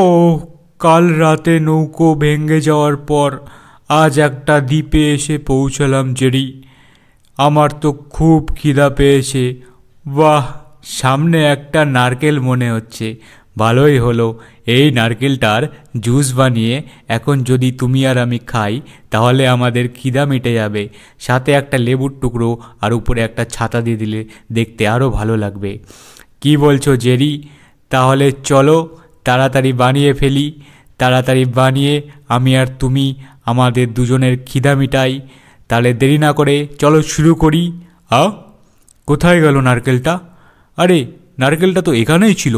ও কাল রাতে নৌকো ভেঙে যাওয়ার পর আজ একটা দ্বীপে এসে পৌঁছালাম জেরি আমার তো খুব খিদা পেয়েছে বাহ সামনে একটা নারকেল মনে হচ্ছে ভালোই হলো এই নারকেলটার জুস বানিয়ে এখন যদি তুমি আর আমি খাই তাহলে আমাদের খিদা মিটে যাবে সাথে একটা লেবুর টুকরো আর উপরে একটা ছাতা দিয়ে দিলে দেখতে আরও ভালো লাগবে কি বলছো জেরি তাহলে চলো তাড়াতাড়ি বানিয়ে ফেলি তাড়াতাড়ি বানিয়ে আমি আর তুমি আমাদের দুজনের খিদা মিটাই তাহলে দেরি না করে চলো শুরু করি আ কোথায় গেল নারকেলটা আরে নারকেলটা তো এখানেই ছিল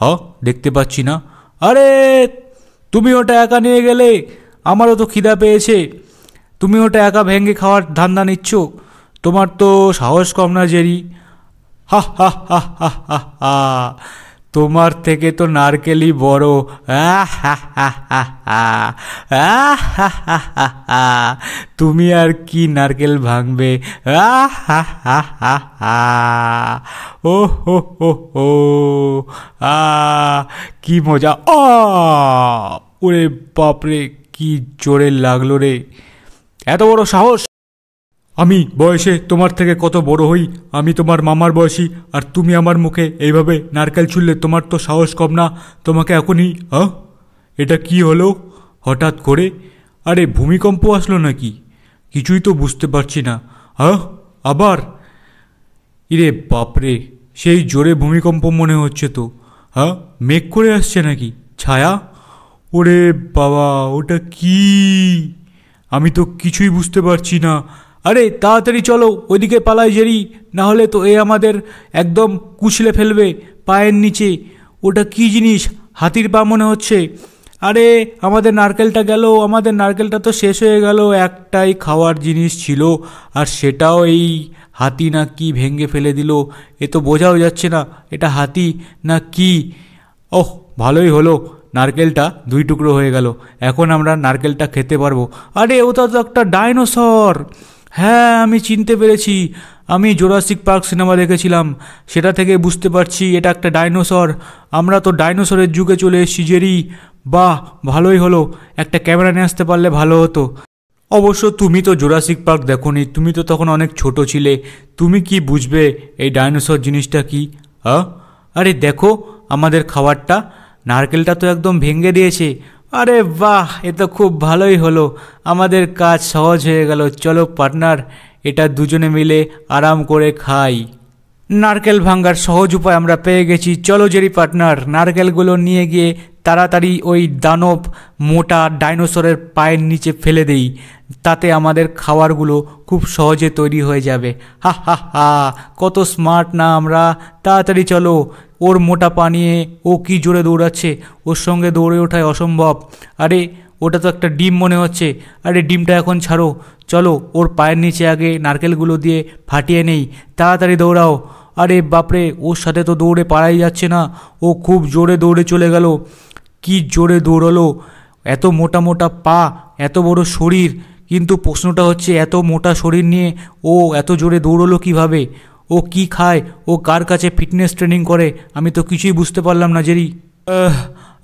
হ দেখতে পাচ্ছি না আরে তুমি ওটা একা নিয়ে গেলে আমারও তো খিদা পেয়েছে তুমি ওটা একা ভেঙে খাওয়ার ধান্দা নিচ্ছ তোমার তো সাহস কম না জেরি হা হা হা হা হা হা তোমার থেকে তো নারকেলই বড় তুমি আর কি নারকেল ভাঙবে ও হো হো হো আ কি মজা অ ওরে বাপরে কি জোরে লাগলো রে এত বড় সাহস আমি বয়সে তোমার থেকে কত বড় হই আমি তোমার মামার বয়সী আর তুমি আমার মুখে এইভাবে নারকেল ছুললে তোমার তো সাহস কম না তোমাকে এখনই হ্যাঁ এটা কি হলো হঠাৎ করে আরে ভূমিকম্প আসলো নাকি কিছুই তো বুঝতে পারছি না হ্যাঁ আবার ইরে বাপরে সেই জোরে ভূমিকম্প মনে হচ্ছে তো হ্যাঁ মেঘ করে আসছে নাকি ছায়া ওরে বাবা ওটা কি আমি তো কিছুই বুঝতে পারছি না আরে তাড়াতাড়ি চলো ওইদিকে পালাই জেরি নাহলে তো এ আমাদের একদম কুচলে ফেলবে পায়ের নিচে ওটা কি জিনিস হাতির পা মনে হচ্ছে আরে আমাদের নারকেলটা গেল আমাদের নারকেলটা তো শেষ হয়ে গেল একটাই খাওয়ার জিনিস ছিল আর সেটাও এই হাতি না কি ভেঙে ফেলে দিল এ তো বোঝাও যাচ্ছে না এটা হাতি না কি ওহ ভালোই হলো নারকেলটা দুই টুকরো হয়ে গেল এখন আমরা নারকেলটা খেতে পারবো আরে ওটা তো একটা ডাইনোসর হ্যাঁ আমি চিনতে পেরেছি আমি জোরাসিক পার্ক সিনেমা দেখেছিলাম সেটা থেকে বুঝতে পারছি এটা একটা ডাইনোসর আমরা তো ডাইনোসরের যুগে চলে এসেছি জেরি বাহ ভালোই হলো একটা ক্যামেরা নিয়ে আসতে পারলে ভালো হতো অবশ্য তুমি তো জোরাসিক পার্ক দেখো তুমি তো তখন অনেক ছোট ছিলে তুমি কি বুঝবে এই ডাইনোসর জিনিসটা কি আরে দেখো আমাদের খাবারটা নারকেলটা তো একদম ভেঙে দিয়েছে আরে বাহ এ তো খুব ভালোই হলো আমাদের কাজ সহজ হয়ে গেল চলো পার্টনার এটা দুজনে মিলে আরাম করে খাই নারকেল ভাঙ্গার সহজ উপায় আমরা পেয়ে গেছি চলো জেরি পার্টনার নারকেলগুলো নিয়ে গিয়ে তাড়াতাড়ি ওই দানব মোটা ডাইনোসরের পায়ের নিচে ফেলে দেই তাতে আমাদের খাবারগুলো খুব সহজে তৈরি হয়ে যাবে হা হা হা কত স্মার্ট না আমরা তাড়াতাড়ি চলো ওর মোটা পা নিয়ে ও কি জোরে দৌড়াচ্ছে ওর সঙ্গে দৌড়ে ওঠাই অসম্ভব আরে ওটা তো একটা ডিম মনে হচ্ছে আরে ডিমটা এখন ছাড়ো চলো ওর পায়ের নিচে আগে নারকেলগুলো দিয়ে ফাটিয়ে নেই তাড়াতাড়ি দৌড়াও আরে বাপরে ওর সাথে তো দৌড়ে পাড়াই যাচ্ছে না ও খুব জোরে দৌড়ে চলে গেল কি জোরে দৌড়লো এত মোটা মোটা পা এত বড় শরীর কিন্তু প্রশ্নটা হচ্ছে এত মোটা শরীর নিয়ে ও এত জোরে দৌড়লো কিভাবে ও কি খায় ও কার কাছে ফিটনেস ট্রেনিং করে আমি তো কিছুই বুঝতে পারলাম না জেরি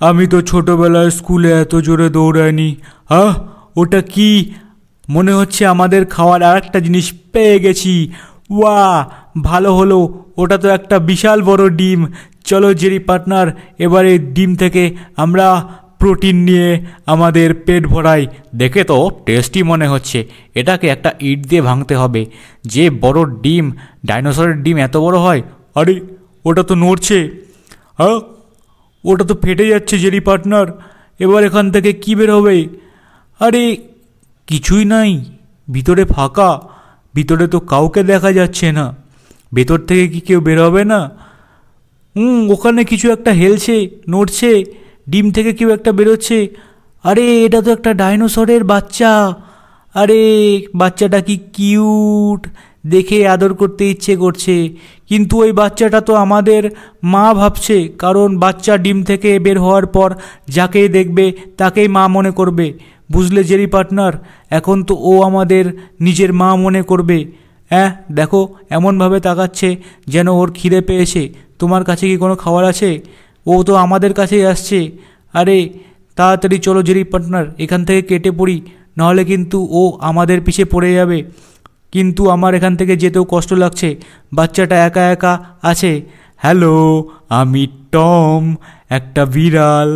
আমি তো ছোটোবেলায় স্কুলে এত জোরে দৌড়াইনি হ্যাঁ ওটা কি মনে হচ্ছে আমাদের খাওয়ার আর একটা জিনিস পেয়ে গেছি ওয়া ভালো হলো ওটা তো একটা বিশাল বড় ডিম চলো জেরি পার্টনার এবারে ডিম থেকে আমরা প্রোটিন নিয়ে আমাদের পেট ভরাই দেখে তো টেস্টি মনে হচ্ছে এটাকে একটা ইট দিয়ে ভাঙতে হবে যে বড় ডিম ডাইনোসরের ডিম এত বড় হয় আরে ওটা তো নড়ছে হ্যাঁ ওটা তো ফেটে যাচ্ছে জেরি পার্টনার এবার এখান থেকে কী বেরোবে আরে কিছুই নাই ভিতরে ফাঁকা ভিতরে তো কাউকে দেখা যাচ্ছে না ভেতর থেকে কি কেউ বেরোবে না হুম ওখানে কিছু একটা হেলছে নড়ছে ডিম থেকে কেউ একটা বেরোচ্ছে আরে এটা তো একটা ডাইনোসরের বাচ্চা আরে বাচ্চাটা কি কিউট দেখে আদর করতে ইচ্ছে করছে কিন্তু ওই বাচ্চাটা তো আমাদের মা ভাবছে কারণ বাচ্চা ডিম থেকে বের হওয়ার পর যাকে দেখবে তাকেই মা মনে করবে বুঝলে জেরি পার্টনার এখন তো ও আমাদের নিজের মা মনে করবে হ্যাঁ দেখো এমনভাবে তাকাচ্ছে যেন ওর খিদে পেয়েছে তোমার কাছে কি কোনো খাবার আছে ও তো আমাদের কাছেই আসছে আরে তাড়াতাড়ি চলো জেরি পার্টনার এখান থেকে কেটে পড়ি নাহলে কিন্তু ও আমাদের পিছে পড়ে যাবে কিন্তু আমার এখান থেকে যেতেও কষ্ট লাগছে বাচ্চাটা একা একা আছে হ্যালো আমি টম একটা বিড়াল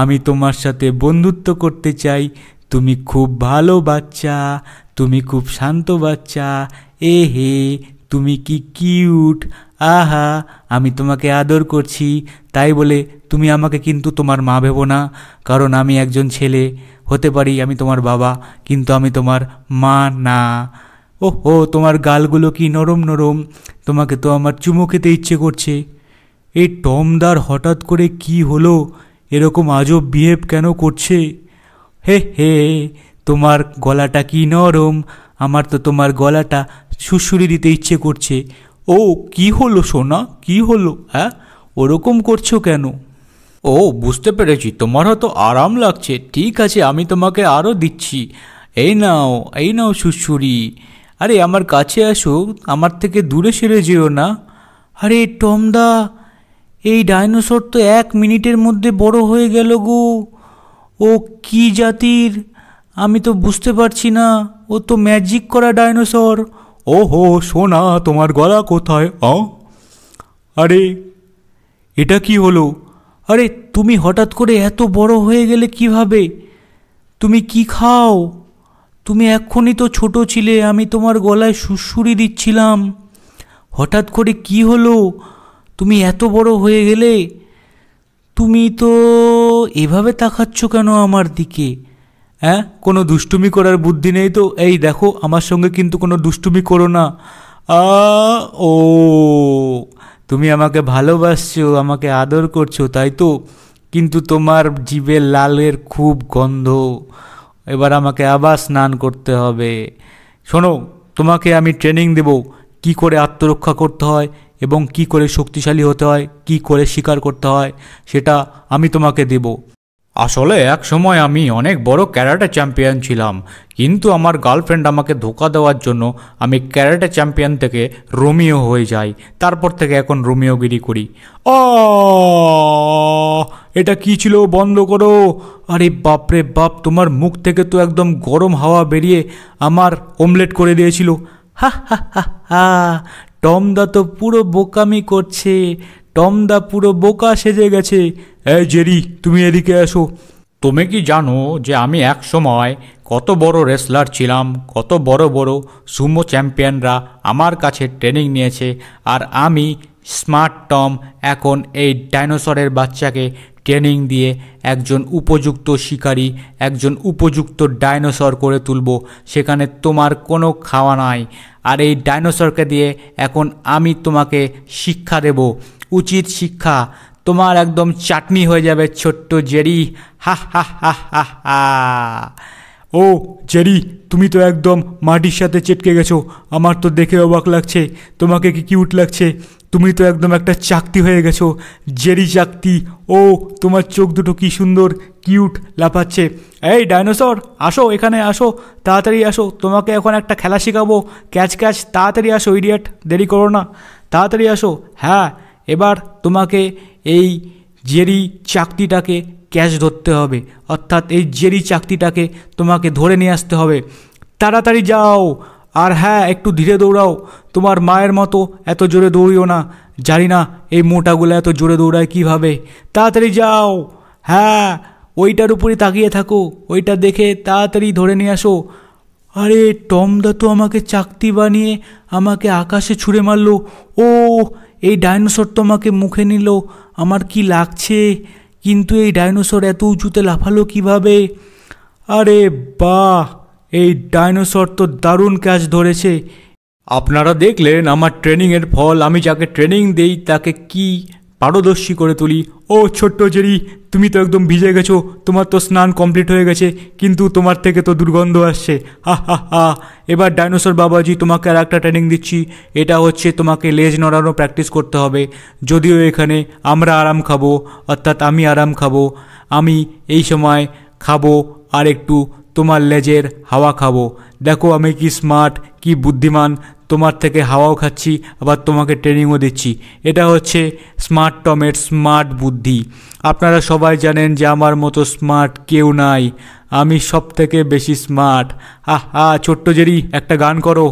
আমি তোমার সাথে বন্ধুত্ব করতে চাই তুমি খুব ভালো বাচ্চা তুমি খুব শান্ত বাচ্চা এ হে তুমি কি কিউট আহা আমি তোমাকে আদর করছি তাই বলে তুমি আমাকে কিন্তু তোমার মা ভেবো না কারণ আমি একজন ছেলে হতে পারি আমি তোমার বাবা কিন্তু আমি তোমার মা না ওহো তোমার গালগুলো কি নরম নরম তোমাকে তো আমার চুমো খেতে ইচ্ছে করছে এই টমদার হঠাৎ করে কি হলো এরকম আজব বিহেভ কেন করছে হে হে তোমার গলাটা কি নরম আমার তো তোমার গলাটা সুসুরি দিতে ইচ্ছে করছে ও কি হলো সোনা কি হলো হ্যাঁ ওরকম করছো কেন ও বুঝতে পেরেছি তোমার হয়তো আরাম লাগছে ঠিক আছে আমি তোমাকে আরও দিচ্ছি এই নাও এই নাও সুশুরি আরে আমার কাছে আসো আমার থেকে দূরে সেরে যেও না আরে টমদা এই ডাইনোসর তো এক মিনিটের মধ্যে বড় হয়ে গেল গো ও কি জাতির আমি তো বুঝতে পারছি না ও তো ম্যাজিক করা ডাইনোসর ওহো সোনা তোমার গলা কোথায় অ আরে এটা কি হলো আরে তুমি হঠাৎ করে এত বড় হয়ে গেলে কিভাবে তুমি কি খাও তুমি এক্ষুনি তো ছোট ছিলে আমি তোমার গলায় সুসুরি দিচ্ছিলাম হঠাৎ করে কি হলো তুমি এত বড় হয়ে গেলে তুমি তো এভাবে তাকাচ্ছ কেন আমার দিকে হ্যাঁ কোনো দুষ্টুমি করার বুদ্ধি নেই তো এই দেখো আমার সঙ্গে কিন্তু কোনো দুষ্টুমি করো না ও তুমি আমাকে ভালোবাসছো আমাকে আদর করছো তাই তো কিন্তু তোমার জীবে লালের খুব গন্ধ এবার আমাকে আবার স্নান করতে হবে শোনো তোমাকে আমি ট্রেনিং দেব কি করে আত্মরক্ষা করতে হয় এবং কি করে শক্তিশালী হতে হয় কি করে শিকার করতে হয় সেটা আমি তোমাকে দেব আসলে এক সময় আমি অনেক বড় ক্যারাটে চ্যাম্পিয়ন ছিলাম কিন্তু আমার গার্লফ্রেন্ড আমাকে ধোকা দেওয়ার জন্য আমি ক্যারাটে চ্যাম্পিয়ন থেকে রোমিও হয়ে যাই তারপর থেকে এখন রোমিওগিরি করি অ এটা কি ছিল বন্ধ করো আরে বাপরে বাপ তোমার মুখ থেকে তো একদম গরম হাওয়া বেরিয়ে আমার অমলেট করে দিয়েছিল হা হা হা হা টমদা তো পুরো বোকামি করছে টমদা পুরো বোকা সেজে গেছে এই জেরি তুমি এদিকে এসো তুমি কি জানো যে আমি এক সময় কত বড় রেসলার ছিলাম কত বড় বড় সুমো চ্যাম্পিয়নরা আমার কাছে ট্রেনিং নিয়েছে আর আমি স্মার্ট টম এখন এই ডাইনোসরের বাচ্চাকে ট্রেনিং দিয়ে একজন উপযুক্ত শিকারী একজন উপযুক্ত ডাইনোসর করে তুলব সেখানে তোমার কোনো খাওয়া নাই আর এই ডাইনোসরকে দিয়ে এখন আমি তোমাকে শিক্ষা দেব উচিত শিক্ষা তোমার একদম চাটনি হয়ে যাবে ছোট্ট জেরি হা হা হা হা হা ও জেরি তুমি তো একদম মাটির সাথে চেটকে গেছো আমার তো দেখে অবাক লাগছে তোমাকে কি কিউট লাগছে তুমি তো একদম একটা চাকতি হয়ে গেছো জেরি চাকতি ও তোমার চোখ দুটো কি সুন্দর কিউট লাফাচ্ছে এই ডাইনোসর আসো এখানে আসো তাড়াতাড়ি আসো তোমাকে এখন একটা খেলা শেখাবো ক্যাচ ক্যাচ তাড়াতাড়ি আসো ইডিয়েট দেরি করো না তাড়াতাড়ি আসো হ্যাঁ এবার তোমাকে এই জেরি চাকতিটাকে ক্যাচ ধরতে হবে অর্থাৎ এই জেরি চাকরিটাকে তোমাকে ধরে নিয়ে আসতে হবে তাড়াতাড়ি যাও আর হ্যাঁ একটু ধীরে দৌড়াও তোমার মায়ের মতো এত জোরে দৌড়িও না জানি না এই মোটাগুলো এত জোরে দৌড়ায় কীভাবে তাড়াতাড়ি যাও হ্যাঁ ওইটার উপরে তাকিয়ে থাকো ওইটা দেখে তাড়াতাড়ি ধরে নিয়ে আসো আরে টমদা তো আমাকে চাকতি বানিয়ে আমাকে আকাশে ছুঁড়ে মারলো ও এই ডাইনোসর তো আমাকে মুখে নিল আমার কি লাগছে কিন্তু এই ডাইনোসর এত উঁচুতে লাফালো কিভাবে আরে বাহ এই ডাইনোসর তো দারুণ ক্যাচ ধরেছে আপনারা দেখলেন আমার ট্রেনিংয়ের ফল আমি যাকে ট্রেনিং দেই তাকে কি পারদর্শী করে তুলি ও ছোট্ট জেরি তুমি তো একদম ভিজে গেছো তোমার তো স্নান কমপ্লিট হয়ে গেছে কিন্তু তোমার থেকে তো দুর্গন্ধ আসছে হা হা হা এবার ডাইনোসর বাবাজি তোমাকে আর একটা ট্রেনিং দিচ্ছি এটা হচ্ছে তোমাকে লেজ নড়ানো প্র্যাকটিস করতে হবে যদিও এখানে আমরা আরাম খাবো অর্থাৎ আমি আরাম খাবো আমি এই সময় খাবো আর একটু তোমার লেজের হাওয়া খাবো দেখো আমি কি স্মার্ট কি বুদ্ধিমান তোমার থেকে হাওয়াও খাচ্ছি আবার তোমাকে ট্রেনিংও দিচ্ছি এটা হচ্ছে স্মার্ট টমের স্মার্ট বুদ্ধি আপনারা সবাই জানেন যে আমার মতো স্মার্ট কেউ নাই আমি সব থেকে বেশি স্মার্ট আহ আ ছোট্ট জেরি একটা গান করো